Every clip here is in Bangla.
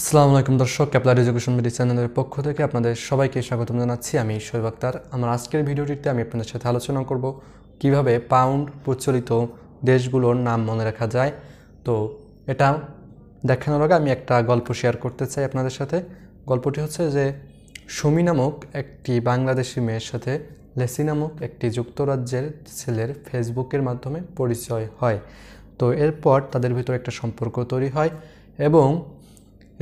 আসসালামু আলাইকুম দর্শক ক্যাপলার এডুকেশন মিডি চ্যানেলের পক্ষ থেকে আপনাদের সবাইকে স্বাগতম জানাচ্ছি আমি শৈব আক্তার আমার আজকের ভিডিওটিতে আমি আপনাদের সাথে আলোচনা করব কিভাবে পাউন্ড প্রচলিত দেশগুলোর নাম মনে রাখা যায় তো এটা দেখানোর আগে আমি একটা গল্প শেয়ার করতে চাই আপনাদের সাথে গল্পটি হচ্ছে যে সুমি নামক একটি বাংলাদেশি মেয়ের সাথে লেসি নামক একটি যুক্তরাজ্যের ছেলের ফেসবুকের মাধ্যমে পরিচয় হয় তো এরপর তাদের ভিতরে একটা সম্পর্ক তৈরি হয় এবং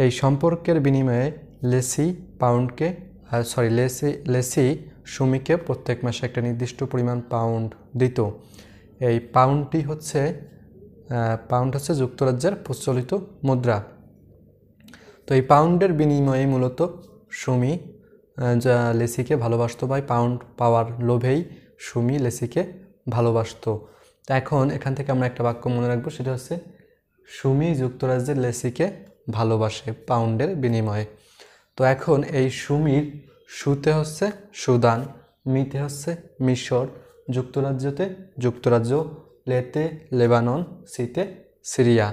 এই সম্পর্কের বিনিময়ে লেসি পাউন্ডকে সরি লেসি লেসি সুমিকে প্রত্যেক মাসে একটা নির্দিষ্ট পরিমাণ পাউন্ড দিত এই পাউন্ডটি হচ্ছে পাউন্ড হচ্ছে যুক্তরাজ্যের প্রচলিত মুদ্রা তো এই পাউন্ডের বিনিময়ে মূলত সুমি যা লেসিকে ভালোবাসত বা পাউন্ড পাওয়ার লোভেই সুমি লেসিকে ভালোবাসত এখন এখান থেকে আমরা একটা বাক্য মনে রাখবো সেটা হচ্ছে সুমি যুক্তরাজ্যের লেসিকে ভালোবাসে পাউন্ডের বিনিময়ে তো এখন এই সুমির সুতে হচ্ছে সুদান মিতে হচ্ছে মিশর যুক্তরাজ্যতে যুক্তরাজ্য লেতে লেবানন সিতে সিরিয়া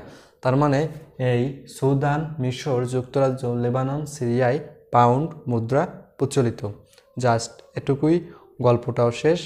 তার মানে এই সুদান মিশর যুক্তরাজ্য লেবানন সিরিয়ায় পাউন্ড মুদ্রা প্রচলিত জাস্ট এটুকুই গল্পটাও শেষ